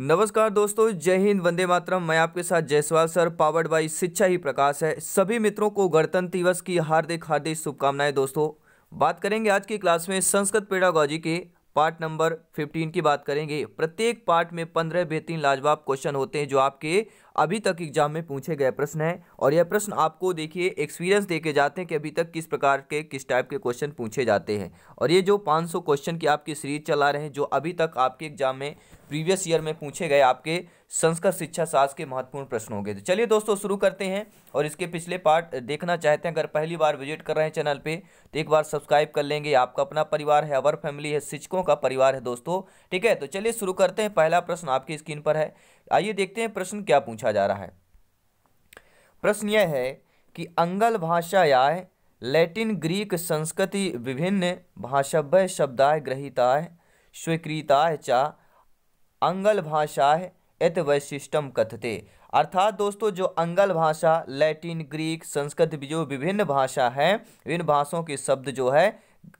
नमस्कार दोस्तों जय हिंद वंदे मातरम मैं आपके साथ जयसवाल सर पावर्ड बाई शिक्षा ही प्रकाश है सभी मित्रों को गणतंत्र दिवस की हार्दिक हार्दिक शुभकामनाएं दोस्तों बात करेंगे आज की क्लास में संस्कृत पेडागॉजी के पार्ट नंबर फिफ्टीन की बात करेंगे प्रत्येक पार्ट में पंद्रह बेहतरीन लाजवाब क्वेश्चन होते हैं जो आपके अभी तक एग्जाम में पूछे गए प्रश्न हैं और यह प्रश्न आपको देखिए एक्सपीरियंस दे के जाते हैं कि अभी तक किस प्रकार के किस टाइप के क्वेश्चन पूछे जाते हैं और ये जो 500 क्वेश्चन की आपकी सीरीज चला रहे हैं जो अभी तक आपके एग्जाम में प्रीवियस ईयर में पूछे गए आपके संस्कृत शिक्षा शास्त्र के महत्वपूर्ण प्रश्न होंगे तो चलिए दोस्तों शुरू करते हैं और इसके पिछले पार्ट देखना चाहते हैं अगर पहली बार विजिट कर रहे हैं चैनल पे तो एक बार सब्सक्राइब कर लेंगे आपका अपना परिवार है अवर फैमिली है शिक्षकों का परिवार है दोस्तों ठीक है तो चलिए शुरू करते हैं पहला प्रश्न आपकी स्क्रीन पर है आइए देखते हैं प्रश्न क्या पूछा जा रहा है प्रश्न यह है कि अंगल या लैटिन ग्रीक संस्कृति विभिन्न भाषाभ्य शब्दाय ग्रहिताय स्वीकृताय चा अंगल भाषाय एत वैशिष्टम कथते अर्थात दोस्तों जो अंगल भाषा लैटिन ग्रीक संस्कृत जो विभिन्न भाषा है विभिन्न भाषाओं के शब्द जो है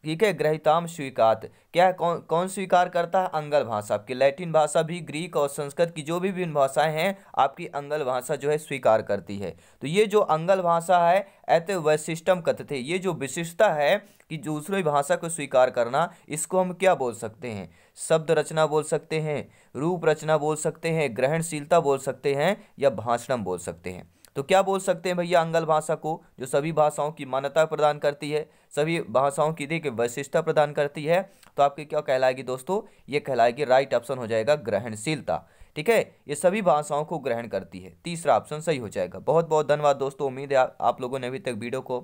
ठीक है ग्रहिताम स्वीकार क्या कौन कौन स्वीकार करता है अंगल भाषा आपकी लैटिन भाषा भी ग्रीक और संस्कृत की जो भी विभिन्न भाषाएं हैं आपकी अंगल भाषा जो है स्वीकार करती है तो ये जो अंगल भाषा है एत वैशिष्टम कथते ये जो विशिष्टता है कि दूसरे भाषा को स्वीकार करना इसको हम क्या बोल सकते हैं शब्द रचना बोल सकते हैं रूप रचना बोल सकते हैं ग्रहणशीलता बोल सकते हैं या भाषणम बोल सकते हैं तो क्या बोल सकते हैं भैया अंगल भाषा को जो सभी भाषाओं की मान्यता प्रदान करती है सभी भाषाओं की देखिए वैशिष्टता प्रदान करती है तो आपकी क्या कहलाएगी दोस्तों ये कहलाएगी राइट ऑप्शन हो जाएगा ग्रहणशीलता ठीक है ये सभी भाषाओं को ग्रहण करती है तीसरा ऑप्शन सही हो जाएगा बहुत बहुत धन्यवाद दोस्तों उम्मीद है आप लोगों ने अभी तक वीडियो को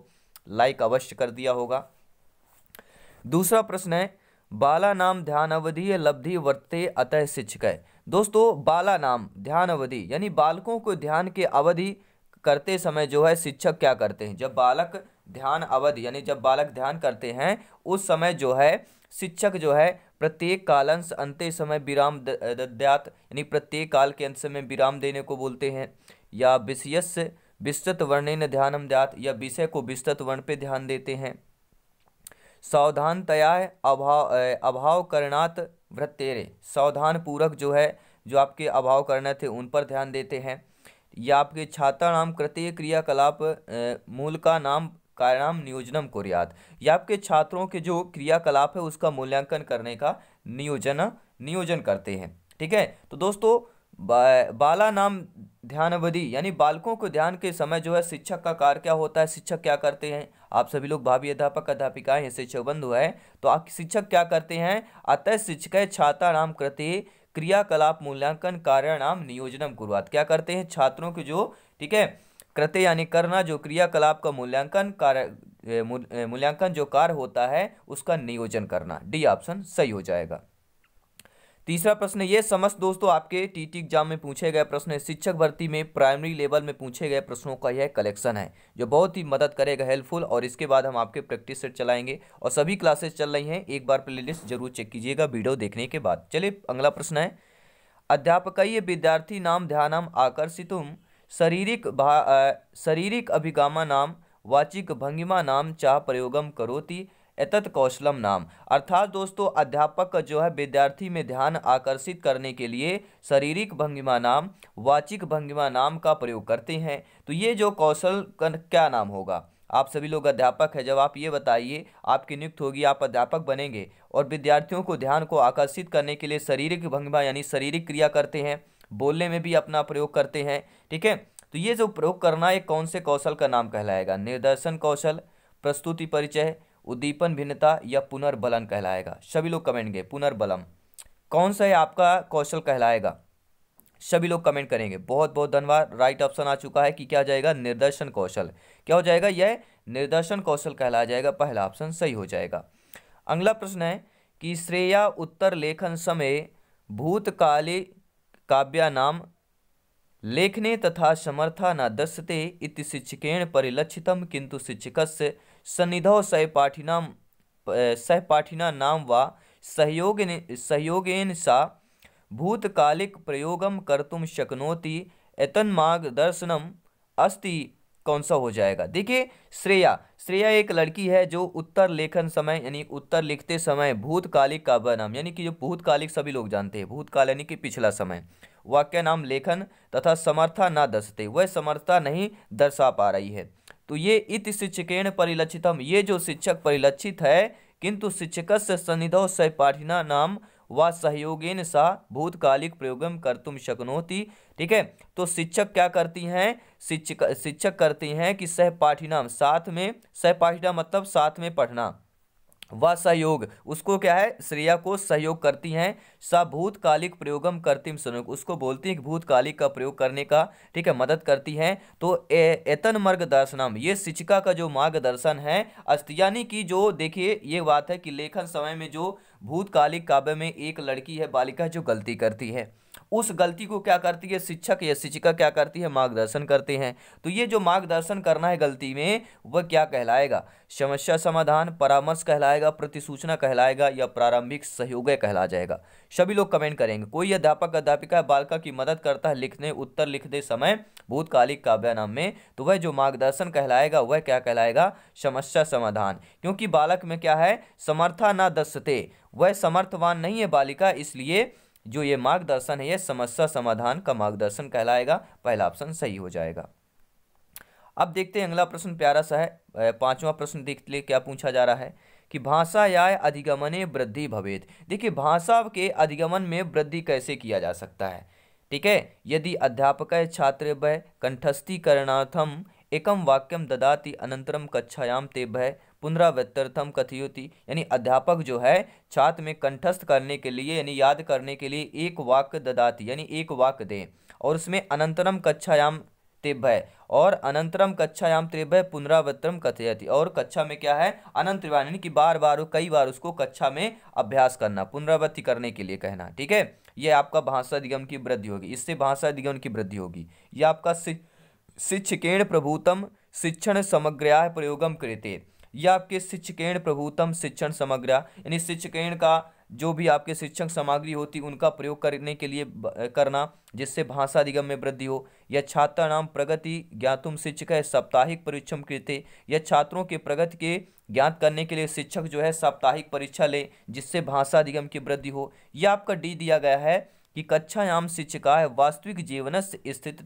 लाइक अवश्य कर दिया होगा दूसरा प्रश्न है बाला नाम ध्यान अवधि लब्धि वर्ते अतः शिक्षक दोस्तों बाला नाम ध्यान अवधि यानी बालकों को ध्यान के अवधि करते समय जो है शिक्षक क्या करते हैं जब बालक ध्यान अवध यानी जब बालक ध्यान करते हैं उस समय जो है शिक्षक जो है प्रत्येक कालांश अंत्य समय विराम दद्यात यानी प्रत्येक काल के अंत समय विराम देने को बोलते हैं या विषयस विस्तृत वर्णन ध्यानम द्यात या विषय को विस्तृत वर्ण पे ध्यान देते हैं सावधानतया अभाव अभाव करणात वृत्तेरे सावधान पूर्वक जो है जो आपके अभाव करना थे उन पर ध्यान देते हैं या आपके नाम कृतीय क्रियाकलाप मूल का नाम कार्यनाम नियोजनम कुर्यात या आपके छात्रों के जो क्रियाकलाप है उसका मूल्यांकन करने का नियोजन नियोजन करते हैं ठीक है तो दोस्तों बा, बाला नाम ध्यान अवधि यानी बालकों को ध्यान के समय जो है शिक्षक का कार्य क्या होता है शिक्षक क्या करते हैं आप सभी लोग भाभी अध्यापक अध्यापिकाएं हैं शिक्षक बंधु है तो आप शिक्षक क्या करते हैं अतः शिक्षक नाम कृत्य क्रियाकलाप मूल्यांकन कार्याणाम नियोजनम कुरुआत क्या करते हैं छात्रों के जो ठीक है कृत्य यानी करना जो क्रियाकलाप का मूल्यांकन कार्य मूल्यांकन जो कार्य होता है उसका नियोजन करना डी ऑप्शन सही हो जाएगा तीसरा प्रश्न ये समस्त दोस्तों आपके टीटी एग्जाम में पूछे गए प्रश्न है शिक्षक भर्ती में प्राइमरी लेवल में पूछे गए प्रश्नों का यह कलेक्शन है जो बहुत ही मदद करेगा हेल्पफुल और इसके बाद हम आपके प्रैक्टिस सेट चलाएंगे और सभी क्लासेस चल रही हैं एक बार प्लेलिस्ट जरूर चेक कीजिएगा वीडियो देखने के बाद चलिए अगला प्रश्न है अध्यापक विद्यार्थी नाम ध्यानम आकर्षितुम शारीरिक शारीरिक अभिगामा नाम वाचिक भंगिमा नाम चाह प्रयोगम करोती एतत कौशलम नाम अर्थात दोस्तों अध्यापक का जो है विद्यार्थी में ध्यान आकर्षित करने के लिए शारीरिक भंगिमा नाम वाचिक भंगिमा नाम का प्रयोग करते हैं तो ये जो कौशल का क्या नाम होगा आप सभी लोग अध्यापक हैं जब आप ये बताइए आपकी नियुक्त होगी आप अध्यापक बनेंगे और विद्यार्थियों को ध्यान को आकर्षित करने के लिए शारीरिक भंगिमा यानी शारीरिक क्रिया करते हैं बोलने में भी अपना प्रयोग करते हैं ठीक है तो ये जो प्रयोग करना है कौन से कौशल का नाम कहलाएगा निर्दर्शन कौशल प्रस्तुति परिचय उद्दीपन भिन्नता या पुनर्बलन कहलाएगा सभी लोग कमेंट गए पुनर्बलम कौन सा है आपका कौशल कहलाएगा सभी लोग कमेंट करेंगे बहुत बहुत धन्यवाद राइट ऑप्शन आ चुका है कि क्या जाएगा निर्दर्शन कौशल क्या हो जाएगा यह निर्दर्शन कौशल कहलाया जाएगा पहला ऑप्शन सही हो जाएगा अगला प्रश्न है कि श्रेया उत्तर लेखन समय काव्या नाम लेखने तथा समर्था न दस्यते इति शिक्षकेण परिलक्षितम किंतु शिक्षक से सन्निधौ सहपाठिना सहपाठिना नाम व सहयोग सहयोगेन सा भूतकालिक प्रयोगम कर्तुम शक्नोति एतन मार्गदर्शनम अस्ति कौन सा हो जाएगा देखिए श्रेया श्रेया एक लड़की है जो उत्तर लेखन समय यानी उत्तर लिखते समय भूतकालिक का नाम यानी कि जो भूतकालिक सभी लोग जानते हैं भूतकाल यानी कि पिछला समय वाक्य नाम लेखन तथा समर्था ना दर्शते वह समर्था नहीं दर्शा पा रही है तो ये इत शिक्षकेण परिलक्षितम ये जो शिक्षक परिलक्षित है किंतु शिक्षक से सन्निधौ सहपाठिना नाम व सहयोगेन सा भूतकालिक प्रयोग कर तुम शक्नोती ठीक है तो शिक्षक क्या करती हैं शिक्षक शिक्षक करती हैं कि सहपाठिना साथ में सहपाठिना मतलब साथ में पढ़ना व सहयोग उसको क्या है श्रेया को सहयोग करती हैं स भूतकालिक प्रयोगम करतीम सहयोग उसको बोलती हैं कि भूतकालिक का प्रयोग करने का ठीक है मदद करती हैं तो एतन मार्गदर्शनम ये शिक्षिका का जो मार्गदर्शन है अस्त यानी कि जो देखिए ये बात है कि लेखन समय में जो भूतकालिक काव्य में एक लड़की है बालिका जो गलती करती है उस गलती को क्या करती है शिक्षक या शिक्षिका क्या करती है मार्गदर्शन करते हैं तो ये जो मार्गदर्शन करना है गलती में वह क्या कहलाएगा समस्या समाधान परामर्श कहलाएगा प्रतिसूचना कहलाएगा या प्रारंभिक सहयोग कहला जाएगा सभी लोग कमेंट करेंगे कोई अध्यापक अध्यापिका बालिका की मदद करता है लिखने उत्तर लिखते समय भूतकालिक काव्यानाम में तो वह जो मार्गदर्शन कहलाएगा वह क्या कहलाएगा समस्या समाधान क्योंकि बालक में क्या है समर्था ना दसते वह समर्थवान नहीं है बालिका इसलिए जो ये मार्गदर्शन है ये समस्या समाधान का मार्गदर्शन कहलाएगा पहला ऑप्शन सही हो जाएगा अब देखते हैं अगला प्रश्न प्यारा सा है पांचवा प्रश्न देख ले क्या पूछा जा रहा है कि भाषा या अधिगमने वृद्धि भवेद देखिए भाषा के अधिगमन में वृद्धि कैसे किया जा सकता है ठीक है यदि अध्यापक छात्र व कंठस्थीकरणार्थम एकम वाक्यम ददाति अनंतरम कक्षायाम ते भय पुनरावृत्तर्थम कथियोति यानी अध्यापक जो है छात्र में कंठस्थ करने के लिए यानी याद करने के लिए एक वाक्य ददाती यानी एक वाक्य दें और उसमें अनंतरम कक्षायाम तेभ्य और अनंतरम कक्षायाम त्रिभय पुनरावृत्तम कथयति और कक्षा में क्या है अनंत यानी कि बार बार कई बार उसको कक्षा में अभ्यास करना पुनरावृत्ति करने के लिए कहना ठीक है यह आपका भाषा अधिगम की वृद्धि होगी इससे भाषा अधिगम की वृद्धि होगी यह आपका शिक्षकेण प्रभुतम शिक्षण समग्रया प्रयोगम कृत्य यह आपके शिक्षकेण प्रभुतम शिक्षण समग्र यानी शिक्षकेण का जो भी आपके शिक्षक सामग्री होती उनका प्रयोग करने के लिए करना जिससे भाषा अधिगम में वृद्धि हो या छात्र नाम प्रगति ज्ञातुम शिक्षक है साप्ताहिक परीक्षम कृत्य या छात्रों के प्रगति के ज्ञात करने के लिए शिक्षक जो है साप्ताहिक परीक्षा ले जिससे भाषा अधिगम की वृद्धि हो यह आपका डी दिया गया है कि शिक्षिका वास्तविक जीवन से स्थित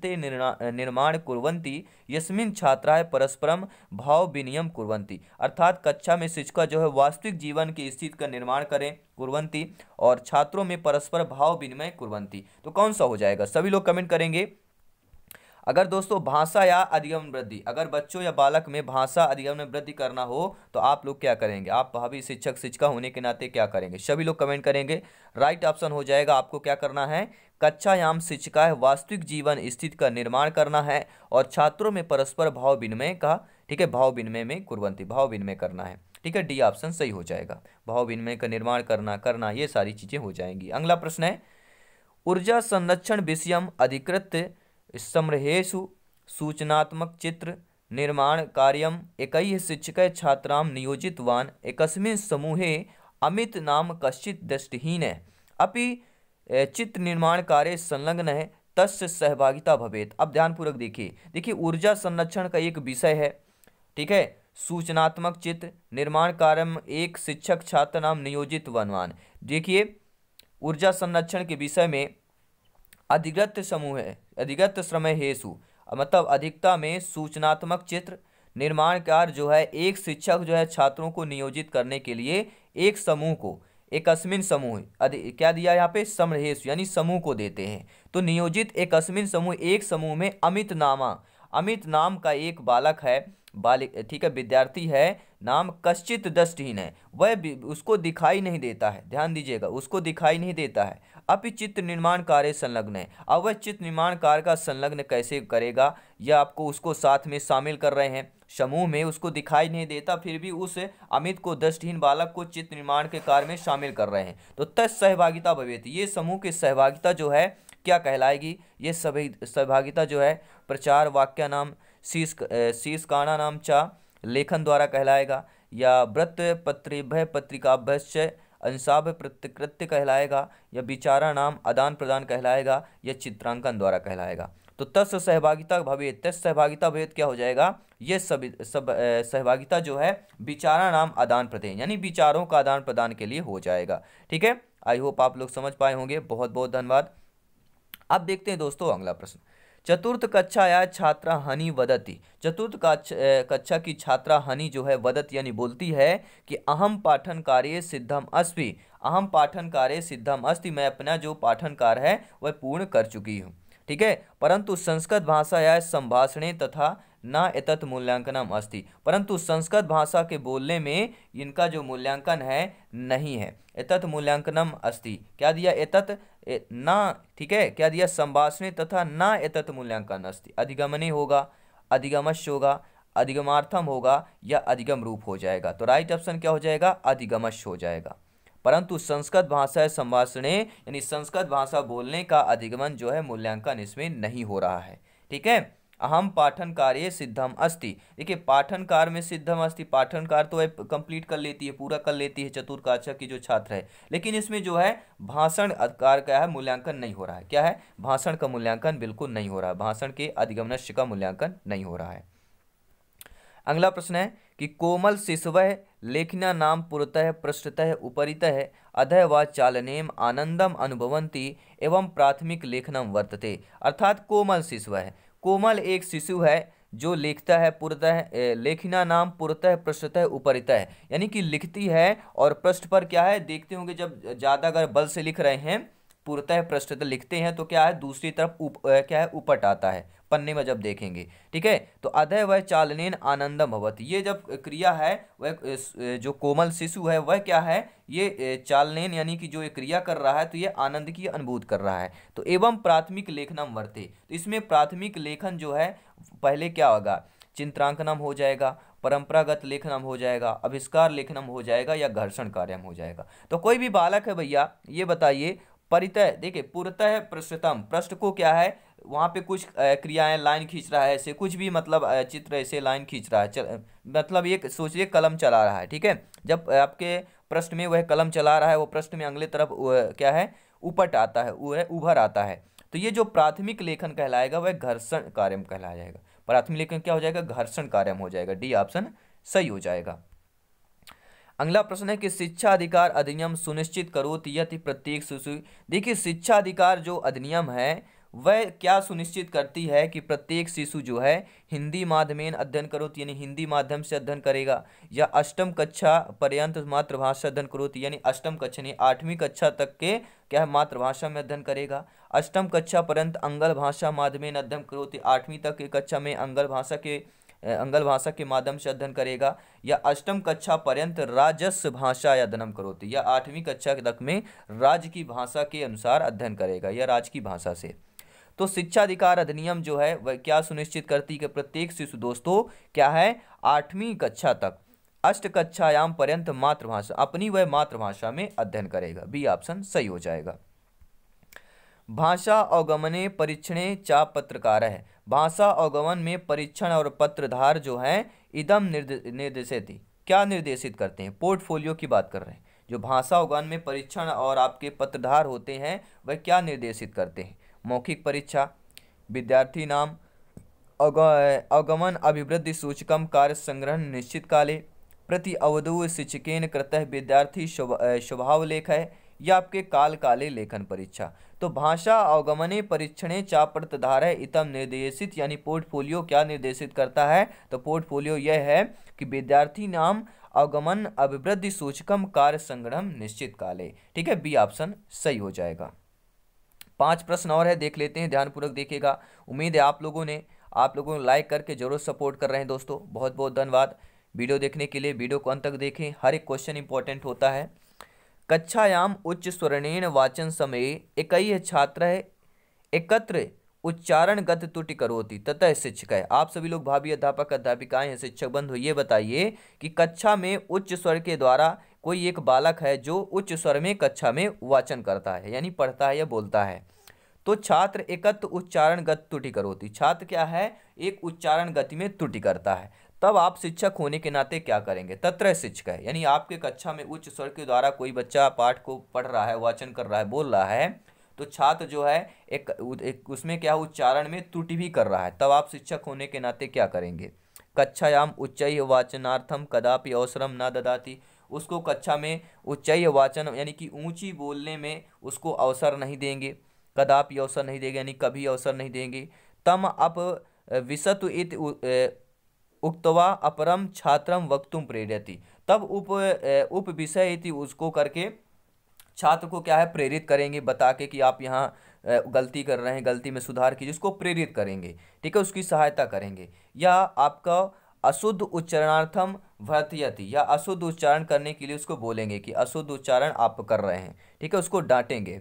निर्माण कुरंती यस्मिन छात्राएं परस्परम भाव विनियम कुरंती अर्थात कक्षा में शिक्षिका जो है वास्तविक जीवन की स्थिति का निर्माण करें कुरंती और छात्रों में परस्पर भाव विनिमय कुरंती तो कौन सा हो जाएगा सभी लोग कमेंट करेंगे अगर दोस्तों भाषा या अधिगम वृद्धि अगर बच्चों या बालक में भाषा अधिगम में वृद्धि करना हो तो आप लोग क्या करेंगे आप भावी शिक्षक शिक्षिका होने के नाते क्या करेंगे सभी लोग कमेंट करेंगे राइट ऑप्शन हो जाएगा आपको क्या करना है कक्षायाम शिक्षिका वास्तविक जीवन स्थिति का निर्माण करना है और छात्रों में परस्पर भाव विनिमय का ठीक है भाव विनिमय में कुरवंती भाव विनिमय करना है ठीक है डी ऑप्शन सही हो जाएगा भाव विनिमय का निर्माण करना करना ये सारी चीज़ें हो जाएंगी अगला प्रश्न है ऊर्जा संरक्षण विषयम अधिकृत समरहेशु सूचनात्मक चित्र निर्माण कार्य एक शिक्षक छात्रा नियोजितवान् एक समूहे अमित नाम कश्चित् दृष्टिहीनः अपि संलग्न है तस् सहभागिता भवेत अब ध्यानपूर्वक देखिए देखिए ऊर्जा संरक्षण का एक विषय है ठीक है सूचनात्मक चित्र निर्माण कार्य एक शिक्षक छात्र नाम नियोजित वनवान देखिए ऊर्जा संरक्षण के विषय में अधिकृत समूह है अधिगत समय हेसु मतलब अधिकता में सूचनात्मक चित्र निर्माण कार्य जो है एक शिक्षक जो है छात्रों को नियोजित करने के लिए एक समूह को एकस्मिन समूह क्या दिया यहाँ पे समरहेश यानी समूह को देते हैं तो नियोजित एकस्मिन समूह एक समूह में अमित नामा अमित नाम का एक बालक है बालिक ठीक है विद्यार्थी है नाम कश्चित दृष्टिहीन है वह उसको दिखाई नहीं देता है ध्यान दीजिएगा उसको दिखाई नहीं देता है अब चित्र निर्माण कार्य संलग्न है अब वह चित्र निर्माण कार्य का संलग्न कैसे करेगा यह आपको उसको साथ में शामिल कर रहे हैं समूह में उसको दिखाई नहीं देता फिर भी उस अमित को दृष्टिहीन बालक को चित्र निर्माण के कार्य में शामिल कर रहे हैं तो तस् सहभागिता भवेत ये समूह की सहभागिता जो है क्या कहलाएगी ये सभी सहभागिता जो है प्रचार वाक्य नाम शीश शीश काणा नाम चा लेखन द्वारा कहलाएगा या व्रत पत्रिका भय अंशाभ प्रतिकृत्य कहलाएगा या विचारा नाम आदान प्रदान कहलाएगा या चित्रांकन द्वारा कहलाएगा तो तस् सहभागिता भवेद तस् सहभागिता भेद क्या हो जाएगा ये सब सब सहभागिता जो है विचारा नाम आदान प्रदान यानी विचारों का आदान प्रदान के लिए हो जाएगा ठीक है आई होप आप लोग समझ पाए होंगे बहुत बहुत धन्यवाद अब देखते हैं दोस्तों अगला प्रश्न चतुर्थ कक्षा या छात्रा हनी वदती चतुर्थ कक्षा की छात्रा हनी जो है वदत यानी बोलती है कि अहम पाठन कार्य सिद्धम अस्वी अहम पाठन कार्य सिद्धम अस्ति मैं अपना जो पाठन कार्य है वह पूर्ण कर चुकी हूँ ठीक है परंतु संस्कृत भाषा या संभाषणे तथा न एतत् मूल्यांकनम अस्ति परंतु संस्कृत भाषा के बोलने में इनका जो मूल्यांकन है नहीं है एतत् मूल्यांकनम अस्ति क्या दिया एतत् न ठीक है क्या दिया संभाषण तथा न एतत् मूल्यांकन अस्थि अधिगमनी होगा अधिगमश होगा अधिगमार्थम होगा या अधिगम रूप हो जाएगा तो राइट ऑप्शन क्या हो जाएगा अधिगमश हो जाएगा परंतु संस्कृत भाषा संभाषणे यानी संस्कृत भाषा बोलने का अधिगमन जो है मूल्यांकन इसमें नहीं हो रहा है ठीक है अहम कार्य सिद्धम अस्ति देखिए पाठनकार में सिद्धम अस्ति पाठनकार तो कंप्लीट कर लेती है पूरा कर लेती है चतुर्काचा की जो छात्र है लेकिन इसमें जो है भाषण अधिकार का है मूल्यांकन नहीं हो रहा है क्या है भाषण का मूल्यांकन बिल्कुल नहीं हो रहा है भाषण के अधिगमनश्य का मूल्यांकन नहीं हो रहा है अगला प्रश्न है कि कोमल शिशवह लेखना नाम पुरतः पृष्ठतः उपरितः अधय व चालनेम आनंदम अनुभवंती एवं प्राथमिक लेखनम वर्तते अर्थात कोमल शिशवह कोमल एक शिशु है जो लिखता है पूर्णतः लेखिना नाम पूर्णतः पृष्ठतः उपरितः यानी कि लिखती है और पृष्ठ पर क्या है देखते होंगे जब ज़्यादा अगर बल से लिख रहे हैं पूर्णतः पृष्ठतः लिखते हैं तो क्या है दूसरी तरफ उप, क्या है उपट आता है पन्ने में जब देखेंगे ठीक है तो अदय वह चालनेन आनंदम भवत ये जब क्रिया है वह जो कोमल शिशु है वह क्या है ये चालनेन यानी कि जो ये क्रिया कर रहा है तो ये आनंद की अनुभूत कर रहा है तो एवं प्राथमिक लेखनम वर्ते तो इसमें प्राथमिक लेखन जो है पहले क्या होगा चिंत्रांकनम हो जाएगा परंपरागत लेखनम हो जाएगा अविष्कार लेखनम हो जाएगा या घर्षण कार्यम हो जाएगा तो कोई भी बालक है भैया ये बताइए परितय देखिए पूर्तः पृष्ठतम पृष्ठ को क्या है वहाँ पे कुछ क्रियाएं लाइन खींच रहा है ऐसे कुछ भी मतलब चित्र ऐसे लाइन खींच रहा है चल, मतलब एक सोचिए कलम चला रहा है ठीक है जब आपके प्रश्न में वह कलम चला रहा है वो प्रश्न में अगले तरफ क्या है उपट आता है उभर आता है तो ये जो प्राथमिक लेखन कहलाएगा वह घर्षण कार्य कहलाया जाएगा प्राथमिक लेखन क्या हो जाएगा घर्षण कार्य हो जाएगा डी ऑप्शन सही हो जाएगा अगला प्रश्न है कि शिक्षा अधिकार अधिनियम सुनिश्चित करो तीय प्रत्येक शिशु देखिए शिक्षा अधिकार जो अधिनियम है वह क्या सुनिश्चित करती है कि प्रत्येक शिशु जो है हिंदी माध्यमेन अध्ययन करोत यानी हिंदी माध्यम से अध्ययन करेगा या अष्टम कक्षा पर्यंत मातृभाषा अध्ययन करोत यानी अष्टम कक्षा यानी आठवीं कक्षा तक के क्या है मातृभाषा में अध्ययन करेगा अष्टम कक्षा पर्यंत अंगल भाषा माध्यमेन अध्ययन करोत आठवीं तक की कक्षा में अंगल भाषा के अंगल भाषा के माध्यम से अध्ययन करेगा या अष्टम कक्षा पर्यंत राजस्व भाषा या अध्ययन करोती या आठवीं कक्षा तक में राज्य की भाषा के अनुसार अध्ययन करेगा या राज्य की भाषा से तो शिक्षा अधिकार अधिनियम जो है वह क्या सुनिश्चित करती कि प्रत्येक शिशु दोस्तों क्या है आठवीं कक्षा तक अष्ट कक्षायाम पर्यंत मातृभाषा अपनी वह मातृभाषा में अध्ययन करेगा बी ऑप्शन सही हो जाएगा भाषा अवगमने परीक्षणे चा पत्रकार है भाषा अवगमन में परीक्षण और पत्रधार जो है इदम निर्देशित क्या निर्देशित करते हैं पोर्टफोलियो की बात कर रहे हैं जो भाषा अवगमन में परीक्षण और आपके पत्रधार होते हैं वह क्या निर्देशित करते हैं मौखिक परीक्षा विद्यार्थी नाम अवगमन अगमन अभिवृद्धि सूचकम कार्य संग्रह निश्चित काले प्रति अवधु शिक्षकें कृतः विद्यार्थी स्वभाव लेख है या आपके काल काले लेखन परीक्षा तो भाषा अवगमने परीक्षणे चा प्रतधार है इतम निर्देशित यानी पोर्टफोलियो क्या निर्देशित करता है तो पोर्टफोलियो यह है कि विद्यार्थी नाम अवगमन अभिवृद्धि सूचकम कार्य संग्रह निश्चित काले ठीक है बी ऑप्शन सही हो जाएगा पांच प्रश्न और है देख लेते हैं ध्यानपूर्वक देखिएगा उम्मीद है आप लोगों ने आप लोगों को लाइक करके जरूर सपोर्ट कर रहे हैं दोस्तों बहुत बहुत धन्यवाद वीडियो देखने के लिए वीडियो को अंत तक देखें हर एक क्वेश्चन इंपॉर्टेंट होता है कक्षायाम उच्च स्वर्णीण वाचन समय इकई छात्र है एकत्र उच्चारणगत त्रुटि करोती तथा शिक्षक है आप सभी लोग भाभी अध्यापक अध्यापिकाएं हैं शिक्षक बंधु ये बताइए कि कक्षा में उच्च स्वर के द्वारा कोई एक बालक है जो उच्च स्वर में कक्षा में वाचन करता है यानी पढ़ता है या बोलता है तो छात्र एकत्र उच्चारण गति त्रुटि करोती छात्र क्या है एक उच्चारण गति में त्रुटि करता है तब आप शिक्षक होने के नाते क्या करेंगे तत्र शिक्षक है यानी आपके कक्षा में उच्च स्वर के द्वारा कोई बच्चा पाठ को पढ़ रहा है वाचन कर रहा है बोल रहा है तो छात्र जो है एक, एक उसमें क्या उच्चारण में त्रुटि भी कर रहा है तब आप शिक्षक होने के नाते क्या करेंगे कक्षायाम उच्च वाचनार्थम कदापि अवसरम न ददाती उसको कक्षा में उच्चय वाचन यानी कि ऊंची बोलने में उसको अवसर नहीं देंगे कदापि अवसर नहीं देंगे यानी कभी अवसर नहीं देंगे तम अप विशत इत उक्तवा अपरम छात्रम वक्तुम प्रेरयति तब उप उप विषय इति उसको करके छात्र को क्या है प्रेरित करेंगे बता के कि आप यहाँ गलती कर रहे हैं गलती में सुधार कीजिए उसको प्रेरित करेंगे ठीक है उसकी सहायता करेंगे या आपका अशुद्ध उच्चारणार्थम भ्रतयति या अशुद्ध उच्चारण करने के लिए उसको बोलेंगे कि अशुद्ध उच्चारण आप कर रहे हैं ठीक है उसको डांटेंगे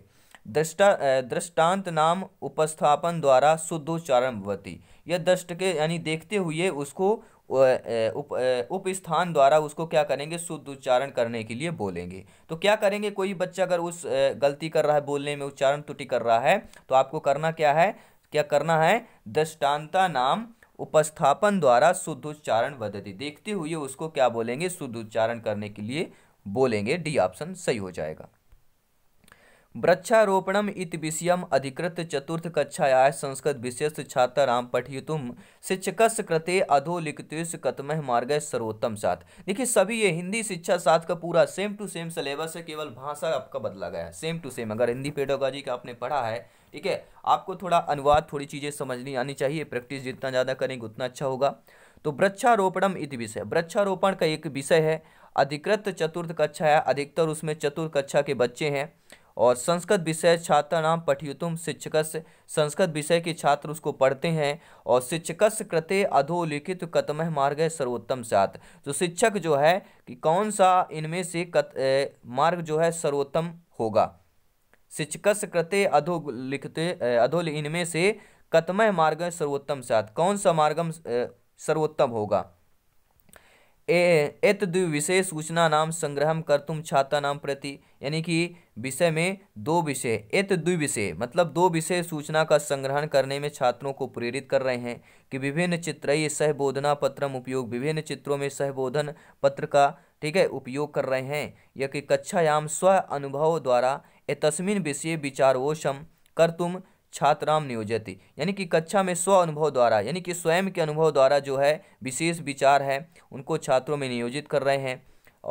दृष्टा दृष्टांत नाम उपस्थापन द्वारा शुद्ध उच्चारण भवती यह दृष्ट के यानी देखते हुए उसको उप उप द्वारा उसको क्या करेंगे शुद्ध उच्चारण करने के लिए बोलेंगे तो क्या करेंगे कोई बच्चा अगर उस गलती कर रहा है बोलने में उच्चारण त्रुटि कर रहा है तो आपको करना क्या है क्या करना है दृष्टांता नाम उपस्थापन द्वारा शुद्ध उच्चारण बदती देखते हुए उसको क्या बोलेंगे शुद्ध उच्चारण करने के लिए बोलेंगे डी ऑप्शन सही हो जाएगा वृक्षारोपणम इत विषयम अधिकृत चतुर्थ कक्षाया संस्कृत विशेष छात्राम पठितुम शिक्षक कृते अधोलिखित कतम मार्ग सर्वोत्तम साथ देखिए सभी ये हिंदी शिक्षा साथ का पूरा सेम टू सेम सिलेबस है केवल भाषा आपका बदला गया है सेम टू सेम अगर हिंदी पेडोलॉजी का आपने पढ़ा है ठीक है आपको थोड़ा अनुवाद थोड़ी चीज़ें समझनी आनी चाहिए प्रैक्टिस जितना ज़्यादा करेंगे उतना अच्छा होगा तो वृक्षारोपणम इत विषय वृक्षारोपण का एक विषय है अधिकृत चतुर्थ कक्षा है अधिकतर उसमें चतुर्थ कक्षा के बच्चे हैं और संस्कृत विषय छात्र नाम पठ्युतुम शिक्षक संस्कृत विषय के छात्र उसको पढ़ते हैं और शिक्षक कृत्य अधोलिखित कतमह मार्ग सर्वोत्तम सात तो शिक्षक जो है कि कौन सा इनमें से कत ए, मार्ग जो है सर्वोत्तम होगा शिक्षकस कृत्य लिखते अधो इनमें से कतमय मार्ग सर्वोत्तम सात कौन सा मार्गम सर्वोत्तम होगा एत द्वि विषय सूचना नाम संग्रह कर तुम छात्रा नाम प्रति यानी कि विषय में दो विषय एत द्वि विषय मतलब दो विषय सूचना का संग्रहण करने में छात्रों को प्रेरित कर रहे हैं कि विभिन्न चित्रय सहबोधना पत्र उपयोग विभिन्न चित्रों में सहबोधन पत्र का ठीक है उपयोग कर रहे हैं यह कि कक्षायाम स्व अनुभव द्वारा एतस्मिन विषय विचारोशम तुम छात्राम नियोजति यानी कि कक्षा में स्व अनुभव द्वारा यानी कि स्वयं के अनुभव द्वारा जो है विशेष विचार है उनको छात्रों में नियोजित कर रहे हैं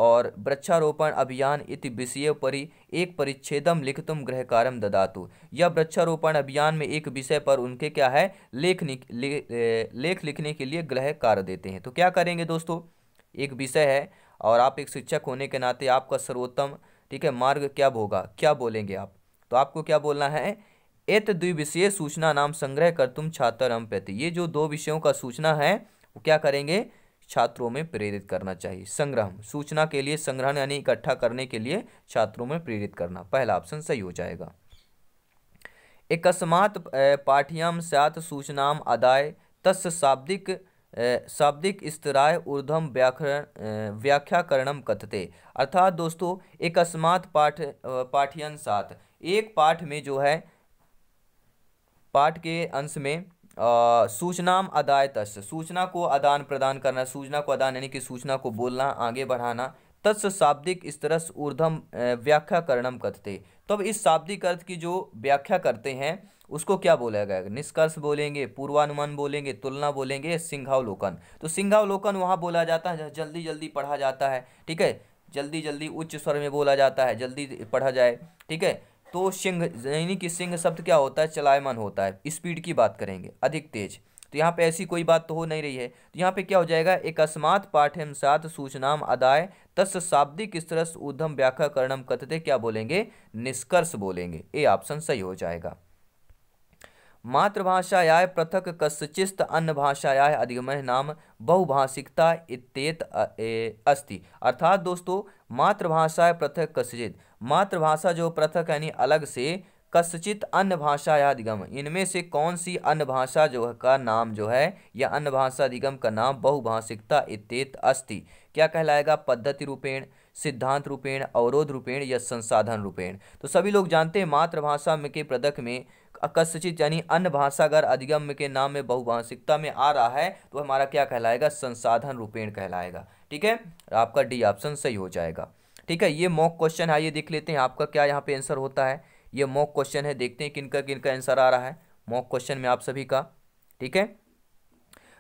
और वृक्षारोपण अभियान इति विषय परि एक परिच्छेदम गृह गृहकारम ददातु यह वृक्षारोपण अभियान में एक विषय पर उनके क्या है लेख ले, लेख लिखने के लिए गृह कार्य देते हैं तो क्या करेंगे दोस्तों एक विषय है और आप एक शिक्षक होने के नाते आपका सर्वोत्तम ठीक है मार्ग क्या होगा क्या बोलेंगे आप तो आपको क्या बोलना है एत द्विविषय सूचना नाम संग्रह कर तुम छात्र हम प्रति ये जो दो विषयों का सूचना है वो क्या करेंगे छात्रों में प्रेरित करना चाहिए संग्रह सूचना के लिए संग्रहण यानी इकट्ठा करने के लिए छात्रों में प्रेरित करना पहला ऑप्शन सही हो जाएगा एकस्मात पाठ्यम सात सूचनाम आदाय तस् शाब्दिक शाब्दिक स्तराय ऊर्धम व्याकरण व्याख्याकरणम कथते अर्थात दोस्तों एकस्मात पाठ पाठ्यन सात एक पाठ में जो है पाठ के अंश में सूचनाम अदाय तस् सूचना को आदान प्रदान करना सूचना को आदान यानी कि सूचना को बोलना आगे बढ़ाना तत्स शाब्दिक स्तरस ऊर्धम व्याख्या करणम कथते तो अब इस शाब्दिक अर्थ की जो व्याख्या करते हैं उसको क्या बोला गया निष्कर्ष बोलेंगे पूर्वानुमान बोलेंगे तुलना बोलेंगे सिंघावलोकन तो सिंघावलोकन वहाँ बोला जाता है जल्दी जल्दी पढ़ा जाता है ठीक है जल्दी जल्दी उच्च स्वर में बोला जाता है जल्दी पढ़ा जाए ठीक है तो सिंह यानी कि सिंह शब्द क्या होता है चलायमान होता है स्पीड की बात करेंगे अधिक तेज तो यहाँ पे ऐसी कोई बात तो हो नहीं रही है तो यहाँ पे क्या हो जाएगा एक अस्मात पाठ्यम सात सूचनाम अदाय तस् शाब्दिक स्तरस उद्धम व्याख्या करणम कथते क्या बोलेंगे निष्कर्ष बोलेंगे ये ऑप्शन सही हो जाएगा मातृभाषायाय पृथक कसचिस्त अन्य भाषायाय अधिगमय नाम बहुभाषिकता इत्येत अस्ति अर्थात दोस्तों मातृभाषा पृथक कसचित मातृभाषा जो पृथक यानी अलग से कसचित अन्य भाषा या अधिगम इनमें से कौन सी अन्य भाषा जो है का नाम जो है या अन्य भाषा अधिगम का नाम बहुभाषिकता इत्येत अस्ति क्या कहलाएगा पद्धति रूपेण सिद्धांत रूपेण अवरोध रूपेण या संसाधन रूपेण तो सभी लोग जानते हैं मातृभाषा में के पदक में कसचित यानी अन्य भाषा अगर अधिगम के नाम में बहुभाषिकता में आ रहा है तो हमारा क्या कहलाएगा संसाधन रूपेण कहलाएगा ठीक है आपका डी ऑप्शन सही हो जाएगा ठीक है ये मॉक क्वेश्चन है ये देख लेते हैं आपका क्या यहाँ पे आंसर होता है ये मॉक क्वेश्चन है देखते हैं किनका किनका आंसर आ रहा है मॉक क्वेश्चन में आप सभी का ठीक है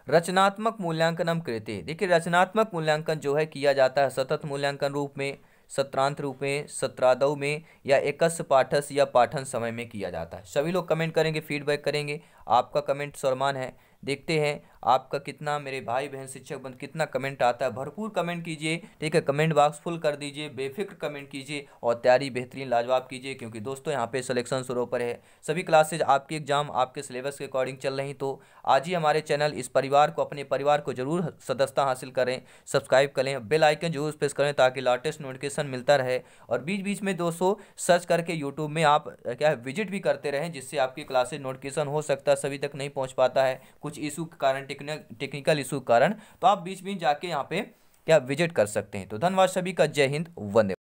रचनात्मक मूल्यांकन हम करते हैं देखिए रचनात्मक मूल्यांकन जो है किया जाता है सतत मूल्यांकन रूप में सत्रांत रूप में सत्रादव में या एकस पाठस या पाठन समय में किया जाता है सभी लोग कमेंट करेंगे फीडबैक करेंगे आपका कमेंट सरमान है देखते हैं आपका कितना मेरे भाई बहन शिक्षक बंद कितना कमेंट आता है भरपूर कमेंट कीजिए ठीक है कमेंट बॉक्स फुल कर दीजिए बेफिक्र कमेंट कीजिए और तैयारी बेहतरीन लाजवाब कीजिए क्योंकि दोस्तों यहाँ पे सिलेक्शन शुरू पर है सभी क्लासेज आपके एग्जाम आपके सिलेबस के अकॉर्डिंग चल रही तो आज ही हमारे चैनल इस परिवार को अपने परिवार को जरूर सदस्यता हासिल करें सब्सक्राइब करें बेल आइकन जरूर प्रेस करें ताकि लाटेस्ट नोटिफिकेशन मिलता रहे और बीच बीच में दोस्तों सर्च करके यूट्यूब में आप क्या है विजिट भी करते रहें जिससे आपकी क्लासेज नोटिफिकेशन हो सकता है सभी तक नहीं पहुँच पाता है कुछ इशू के कारण टेक्निकल इशू कारण तो आप बीच बीच जाके यहाँ पे क्या विजिट कर सकते हैं तो धन्यवाद सभी का जय हिंद वंदे